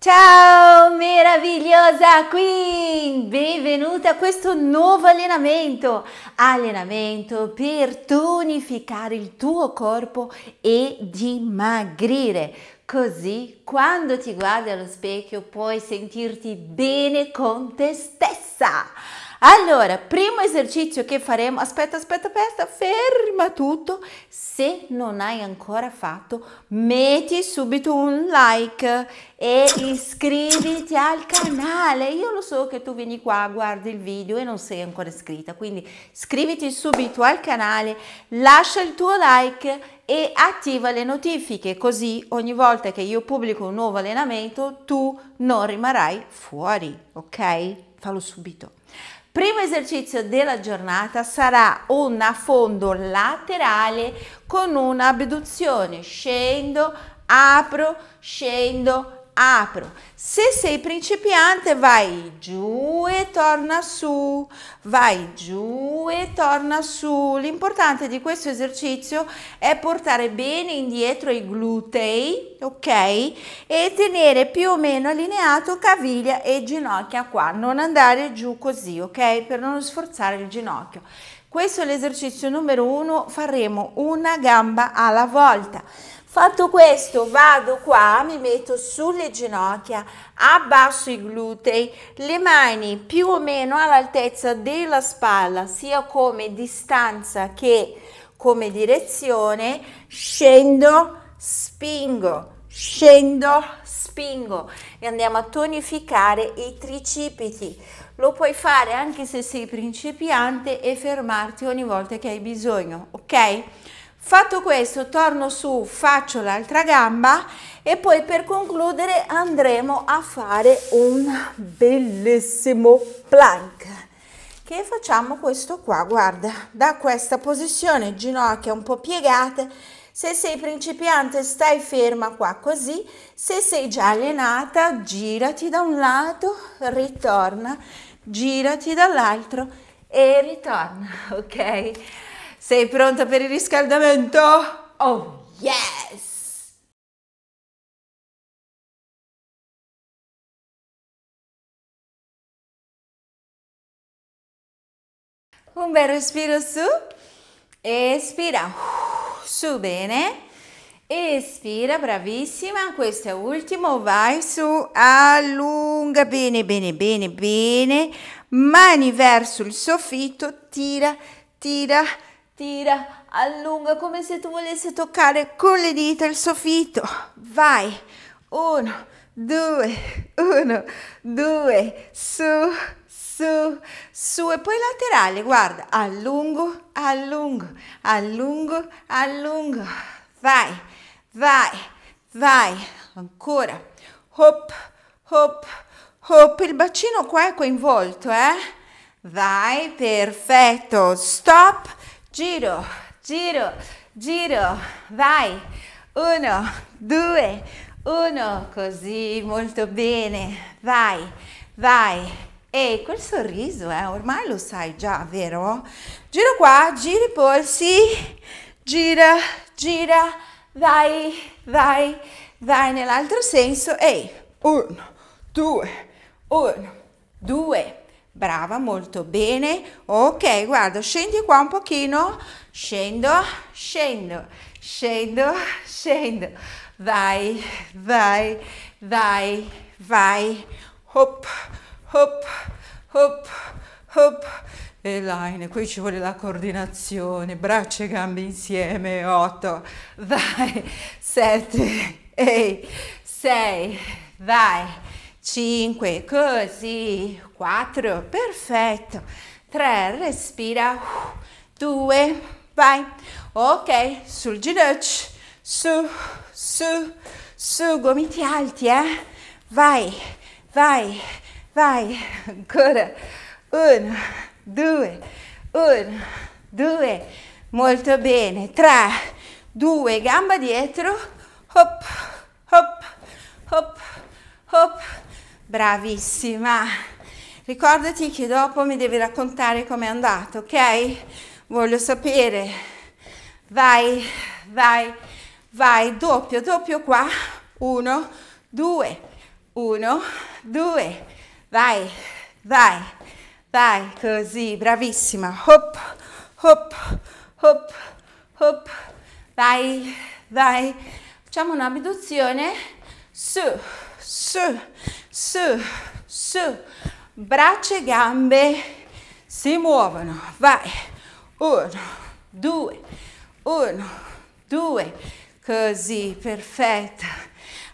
Ciao meravigliosa Queen, benvenuta a questo nuovo allenamento, allenamento per tonificare il tuo corpo e dimagrire, così quando ti guardi allo specchio puoi sentirti bene con te stessa. Allora, primo esercizio che faremo, aspetta, aspetta, aspetta, ferma tutto. Se non hai ancora fatto, metti subito un like e iscriviti al canale. Io lo so che tu vieni qua, guardi il video e non sei ancora iscritta, quindi iscriviti subito al canale, lascia il tuo like e attiva le notifiche così ogni volta che io pubblico un nuovo allenamento tu non rimarrai fuori, ok? Fallo subito. Primo esercizio della giornata sarà un affondo laterale con una abduzione, scendo, apro, scendo, apro. Se sei principiante vai giù e torna su, vai giù e torna su. L'importante di questo esercizio è portare bene indietro i glutei, ok? E tenere più o meno allineato caviglia e ginocchia qua, non andare giù così, ok? Per non sforzare il ginocchio. Questo è l'esercizio numero uno, faremo una gamba alla volta. Fatto questo vado qua, mi metto sulle ginocchia, abbasso i glutei, le mani più o meno all'altezza della spalla, sia come distanza che come direzione, scendo, spingo, scendo, spingo e andiamo a tonificare i tricipiti. Lo puoi fare anche se sei principiante e fermarti ogni volta che hai bisogno, ok? Fatto questo torno su, faccio l'altra gamba e poi per concludere andremo a fare un bellissimo plank che facciamo questo qua, guarda, da questa posizione, ginocchia un po' piegate, se sei principiante stai ferma qua così, se sei già allenata girati da un lato, ritorna, girati dall'altro e ritorna, ok? Sei pronta per il riscaldamento? Oh yes! un bel respiro su, espira, su bene, espira, bravissima, questo è ultimo, vai su, allunga bene, bene, bene, bene, mani verso il soffitto, tira, tira, Tira, allunga come se tu volessi toccare con le dita il soffitto. Vai. Uno, due, uno, due, su, su, su e poi laterale. Guarda, allungo, allungo, allungo, allungo. Vai, vai, vai. Ancora. Hop, hop, hop. Il bacino qua è coinvolto, eh? Vai, perfetto. Stop giro, giro, giro, vai, uno, due, uno, così, molto bene, vai, vai. E quel sorriso, eh, ormai lo sai già, vero? Giro qua, gira i polsi, gira, gira, vai, vai, vai nell'altro senso. E uno, due, uno, due, brava, molto bene, ok, guarda, scendi qua un pochino, scendo, scendo, scendo, scendo, vai, vai, vai, vai, hop, hop, hop, hop, e line, qui ci vuole la coordinazione, braccia e gambe insieme, 8, vai, 7, 8, 6, vai, 5, così, 4, perfetto, 3, respira, 2, vai, ok, sul ginocchio, su, su, su, gomiti alti, eh, vai, vai, vai, ancora, 1, 2, 1, 2, molto bene, 3, 2, gamba dietro, hop, hop, hop, hop, Bravissima. Ricordati che dopo mi devi raccontare com'è andato, ok? Voglio sapere. Vai, vai, vai. Doppio, doppio qua. Uno, due, uno, due. Vai, vai, vai. Così, bravissima. Hop, hop, hop, hop. Vai, vai. Facciamo un'abduzione su, su su, su, braccia e gambe si muovono, vai, uno, due, uno, due, così, perfetto.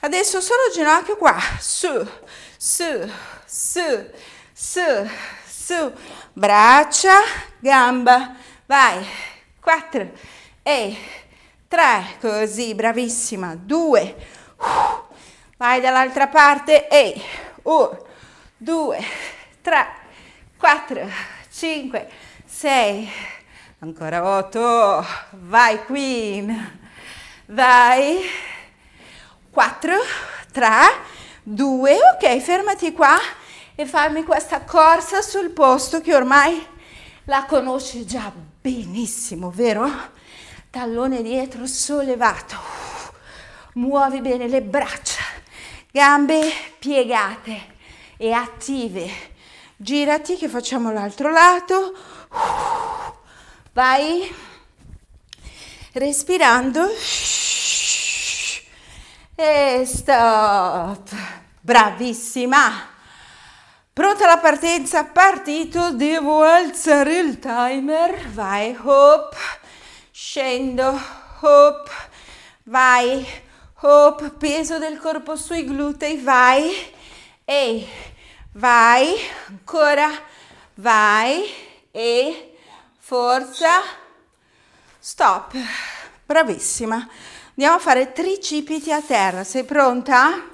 Adesso solo ginocchio qua, su, su, su, su, su, braccia, gamba, vai, quattro, e tre, così, bravissima, due, uh, vai dall'altra parte e 1, 2, 3, 4, 5, 6, ancora 8, vai queen, vai, 4, 3, 2, ok, fermati qua e fammi questa corsa sul posto che ormai la conosci già benissimo, vero? Tallone dietro sollevato, muovi bene le braccia, gambe piegate e attive. Girati che facciamo l'altro lato. Vai respirando. E stop. Bravissima. Pronta la partenza, partito, devo alzare il timer. Vai, hop, scendo, hop, vai Hop, peso del corpo sui glutei, vai. Ehi, vai, ancora, vai. E forza. Stop. Bravissima. Andiamo a fare tricipiti a terra. Sei pronta?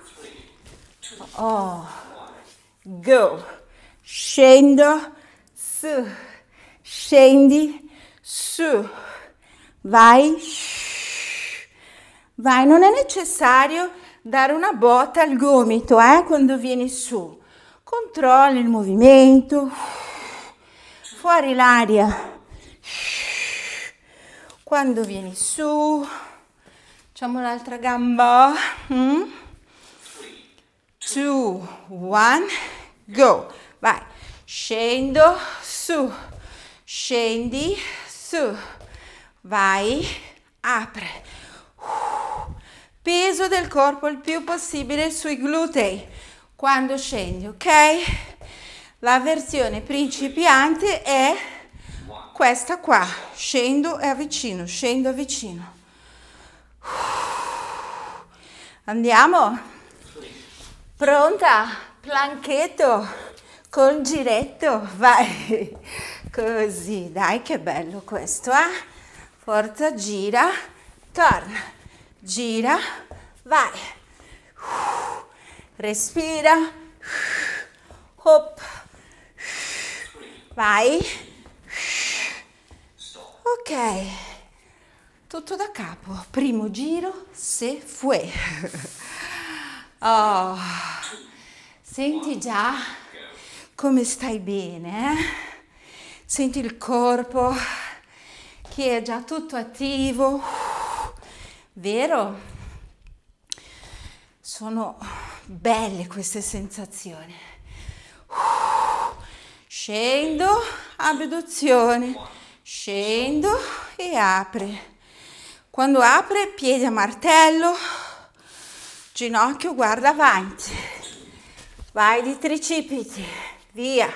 Oh. Go. Scendo, su. Scendi, su. Vai, su Vai, non è necessario dare una botta al gomito eh, quando vieni su. Controlli il movimento, fuori l'aria. Quando vieni su, facciamo l'altra gamba. Mm? Two, one, go. Vai, scendo, su, scendi, su, vai, apre. Peso del corpo il più possibile sui glutei quando scendi, ok? La versione principiante è questa qua. Scendo e avvicino, scendo e avvicino. Andiamo? Pronta? Planchetto col giretto, vai. Così, dai che bello questo, eh? Forza, gira torna, gira, vai, respira, hop, vai, ok, tutto da capo, primo giro, se fue, oh. senti già come stai bene, eh? senti il corpo che è già tutto attivo. Vero? Sono belle queste sensazioni. Scendo, abduzione, scendo e apre. Quando apre, piedi a martello, ginocchio guarda avanti. Vai di tricipiti, via,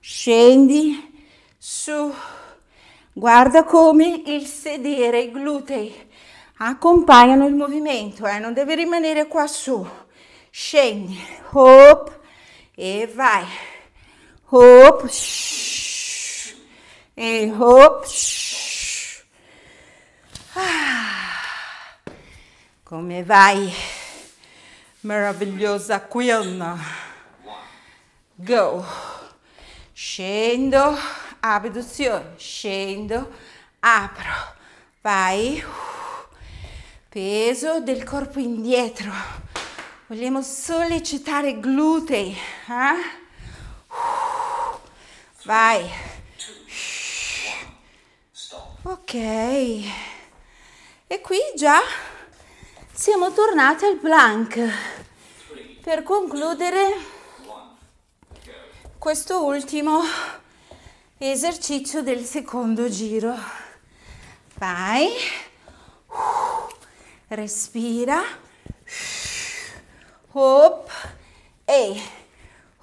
scendi, su. Guarda come il sedere, i glutei accompagnano il movimento, eh? non deve rimanere qua su. Scendi, hop, e vai. Hop, e hop, ah. come vai? Meravigliosa quilna. Go. Scendo, abduzione, scendo, apro, vai. Peso del corpo indietro. Vogliamo sollecitare glutei. Eh? Vai. Ok. E qui già siamo tornati al plank per concludere questo ultimo esercizio del secondo giro. Vai respira, hop, ehi,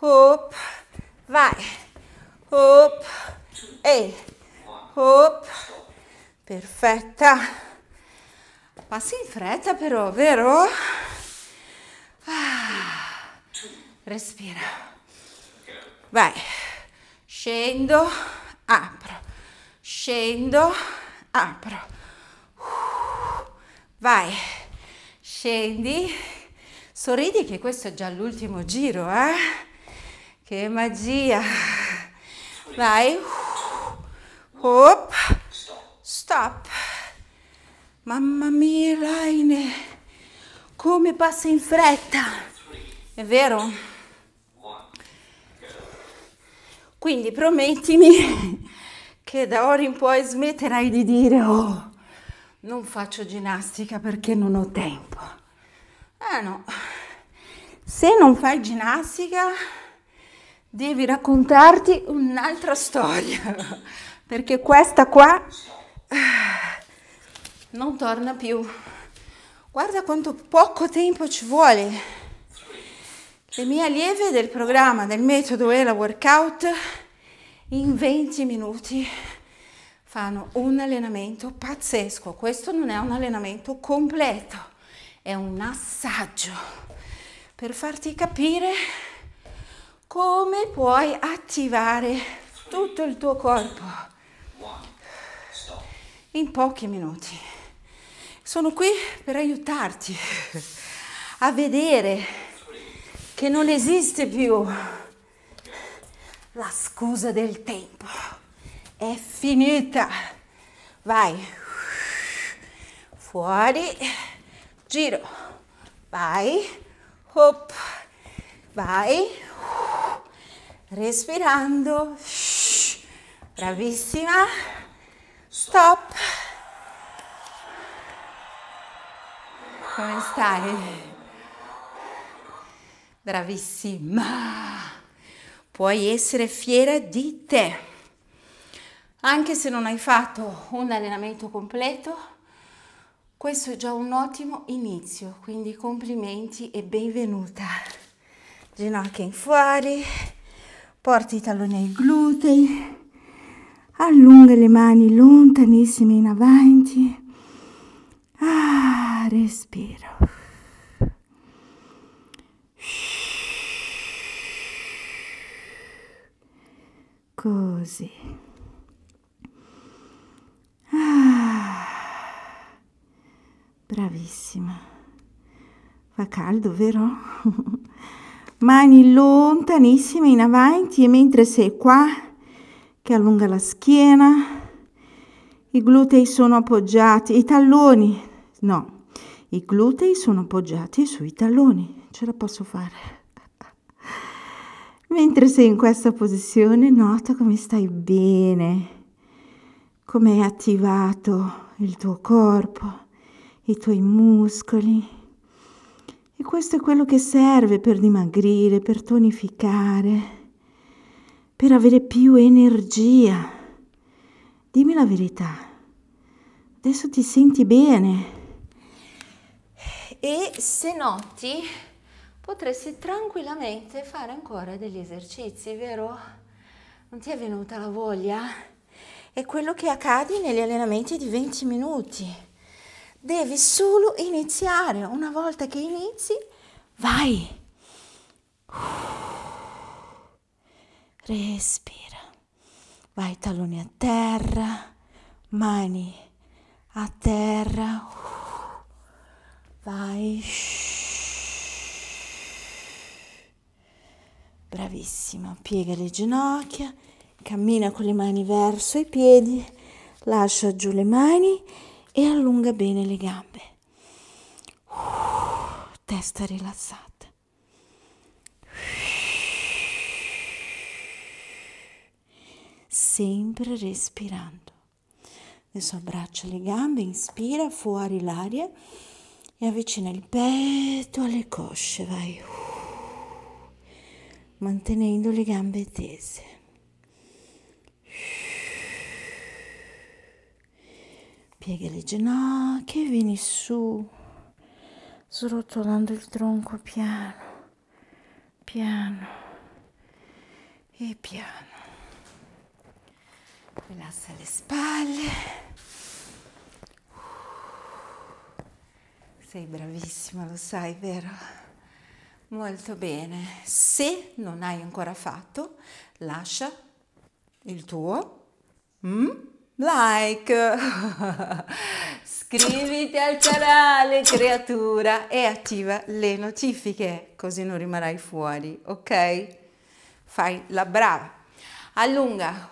hop, vai, hop, ehi, hop, perfetta, passi in fretta però, vero? Ah. Respira, vai, scendo, apro, scendo, apro Vai, scendi, sorridi che questo è già l'ultimo giro, eh? Che magia! Vai, hop, stop. Mamma mia, Laine, come passa in fretta, è vero? Quindi promettimi che da ora in poi smetterai di dire oh non faccio ginnastica perché non ho tempo. Ah no, se non fai ginnastica devi raccontarti un'altra storia, perché questa qua ah, non torna più. Guarda quanto poco tempo ci vuole. Le mie allieve del programma, del metodo e la workout in 20 minuti fanno un allenamento pazzesco. Questo non è un allenamento completo, è un assaggio per farti capire come puoi attivare tutto il tuo corpo in pochi minuti. Sono qui per aiutarti a vedere che non esiste più la scusa del tempo è finita vai fuori giro vai hop vai respirando bravissima stop come stai? bravissima puoi essere fiera di te anche se non hai fatto un allenamento completo, questo è già un ottimo inizio, quindi complimenti e benvenuta. Ginocchia in fuori, porti i talloni ai glutei, allunga le mani lontanissime in avanti. Ah, respiro. Così. bravissima fa caldo vero mani lontanissime in avanti e mentre sei qua che allunga la schiena i glutei sono appoggiati i talloni no i glutei sono appoggiati sui talloni ce la posso fare Mentre sei in questa posizione, nota come stai bene, come è attivato il tuo corpo, i tuoi muscoli. E questo è quello che serve per dimagrire, per tonificare, per avere più energia. Dimmi la verità, adesso ti senti bene. E se noti, potresti tranquillamente fare ancora degli esercizi, vero? Non ti è venuta la voglia? È quello che accade negli allenamenti di 20 minuti. Devi solo iniziare. Una volta che inizi, vai. Respira. Vai talloni a terra, mani a terra. Vai. Bravissima. Piega le ginocchia, cammina con le mani verso i piedi, lascia giù le mani e allunga bene le gambe. testa rilassata. Sempre respirando. Adesso abbraccia le gambe, inspira fuori l'aria e avvicina il petto alle cosce, vai. mantenendo le gambe tese. pieghi le ginocchia e vieni su, srotolando il tronco piano, piano e piano. Rilassa le spalle. Sei bravissima, lo sai, vero? Molto bene. Se non hai ancora fatto, lascia il tuo. Mm? like, iscriviti al canale creatura e attiva le notifiche così non rimarrai fuori, ok? Fai la brava, allunga,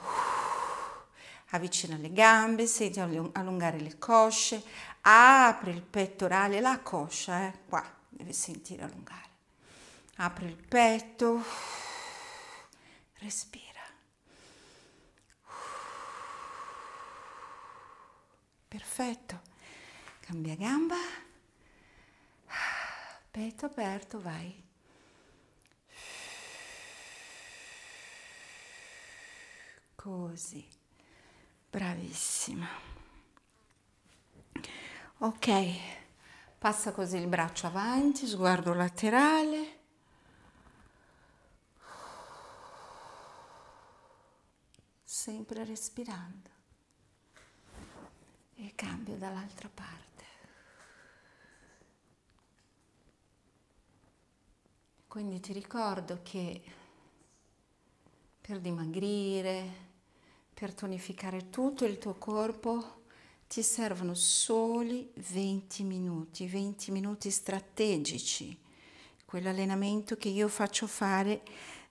avvicina le gambe, senti allungare le cosce, apri il pettorale, la coscia, eh, qua, deve sentire allungare, apri il petto, respira. perfetto, cambia gamba, petto aperto, vai. Così, bravissima. Ok, passa così il braccio avanti, sguardo laterale. Sempre respirando e cambio dall'altra parte. Quindi ti ricordo che per dimagrire, per tonificare tutto il tuo corpo, ti servono soli 20 minuti, 20 minuti strategici. Quell'allenamento che io faccio fare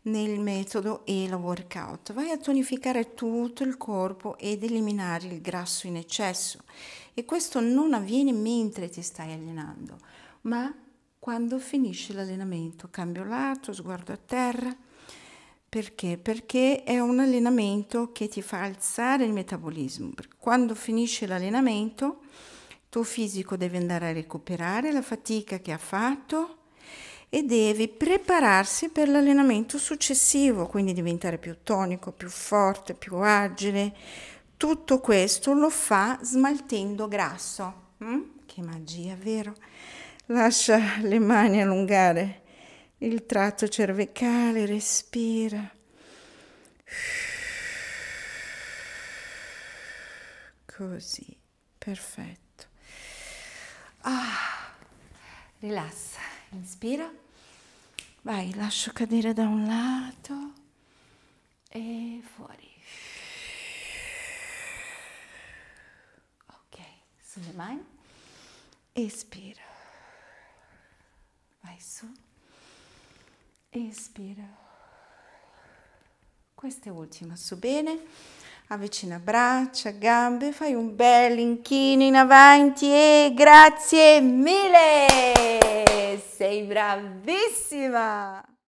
nel metodo e ELA Workout. Vai a tonificare tutto il corpo ed eliminare il grasso in eccesso e questo non avviene mentre ti stai allenando, ma quando finisce l'allenamento. Cambio lato, sguardo a terra. Perché? Perché è un allenamento che ti fa alzare il metabolismo. Quando finisce l'allenamento, il tuo fisico deve andare a recuperare la fatica che ha fatto e devi prepararsi per l'allenamento successivo, quindi diventare più tonico, più forte, più agile. Tutto questo lo fa smaltendo grasso. Mm? Che magia, vero? Lascia le mani allungare il tratto cervecale, respira. Così, perfetto. Ah, rilassa inspira, vai, lascio cadere da un lato e fuori. Ok, sulle mani, espira, vai su, espira. Questa è ultima, su bene avvicina braccia, gambe, fai un bel inchino in avanti e grazie mille! sei bravissima!